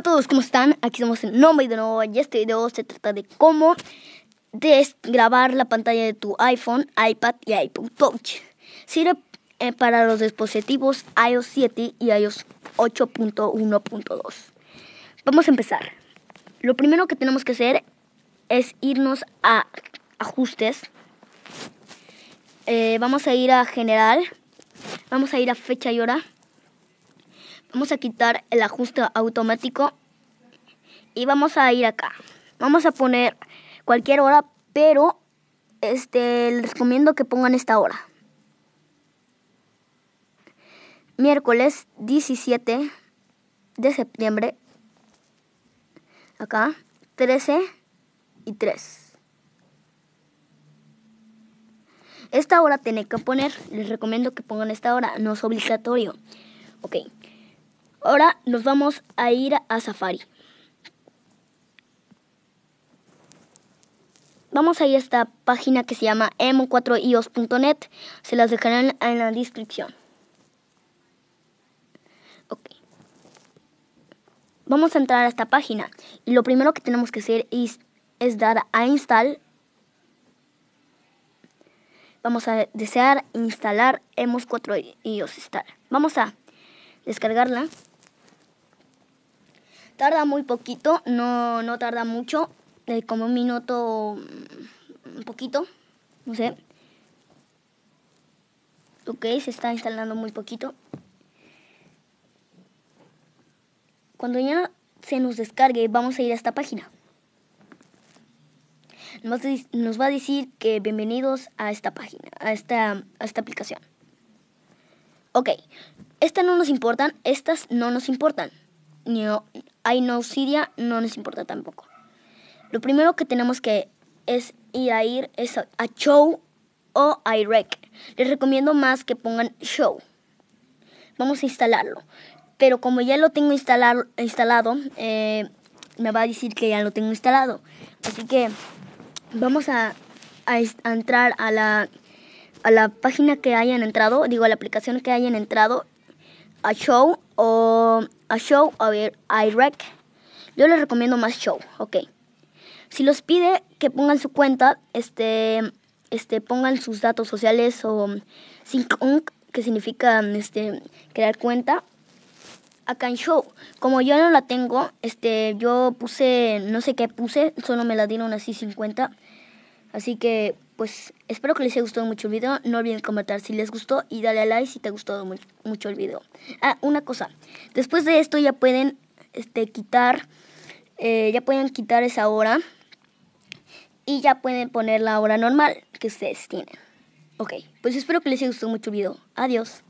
Hola a todos, ¿cómo están? Aquí somos en Nombre de nuevo y este video se trata de cómo desgrabar la pantalla de tu iPhone, iPad y iPod Touch. Sirve eh, para los dispositivos iOS 7 y iOS 8.1.2. Vamos a empezar. Lo primero que tenemos que hacer es irnos a ajustes. Eh, vamos a ir a general. Vamos a ir a fecha y hora. Vamos a quitar el ajuste automático y vamos a ir acá. Vamos a poner cualquier hora, pero este les recomiendo que pongan esta hora. Miércoles 17 de septiembre. Acá 13 y 3. Esta hora tiene que poner, les recomiendo que pongan esta hora, no es obligatorio. Ok, Ahora nos vamos a ir a Safari. Vamos a ir a esta página que se llama emo4ios.net. Se las dejarán en la descripción. Vamos a entrar a esta página. Y lo primero que tenemos que hacer es, dar a install. Vamos a desear instalar emos4ios. Vamos a descargarla. Tarda muy poquito, no, no tarda mucho, como un minuto, un poquito, no sé. Ok, se está instalando muy poquito. Cuando ya se nos descargue, vamos a ir a esta página. Nos va a decir que bienvenidos a esta página, a esta, esta aplicación. Ok, estas no nos importan, estas no nos importan no Siria no nos importa tampoco. Lo primero que tenemos que es ir a ir es a, show o a Les recomiendo más que pongan show. Vamos a instalarlo. Pero como ya lo tengo instalado, instalado eh, me va a decir que ya lo tengo instalado. Así que vamos a, entrar a la, a la página que hayan entrado, digo a la aplicación que hayan entrado, a show o a show a ver iRec Yo les recomiendo más show, ok. Si los pide que pongan su cuenta, este, este, pongan sus datos sociales o sync que significa este, crear cuenta. Acá en show, como yo no la tengo, este, yo puse, no sé qué puse, solo me la dieron así 50. Así que pues espero que les haya gustado mucho el video. No olviden comentar si les gustó y darle a like si te ha gustado mucho el video. Ah, una cosa. Después de esto ya pueden este, quitar, eh, ya pueden quitar esa hora y ya pueden poner la hora normal que ustedes tienen. Ok, pues espero que les haya gustado mucho el video. Adiós.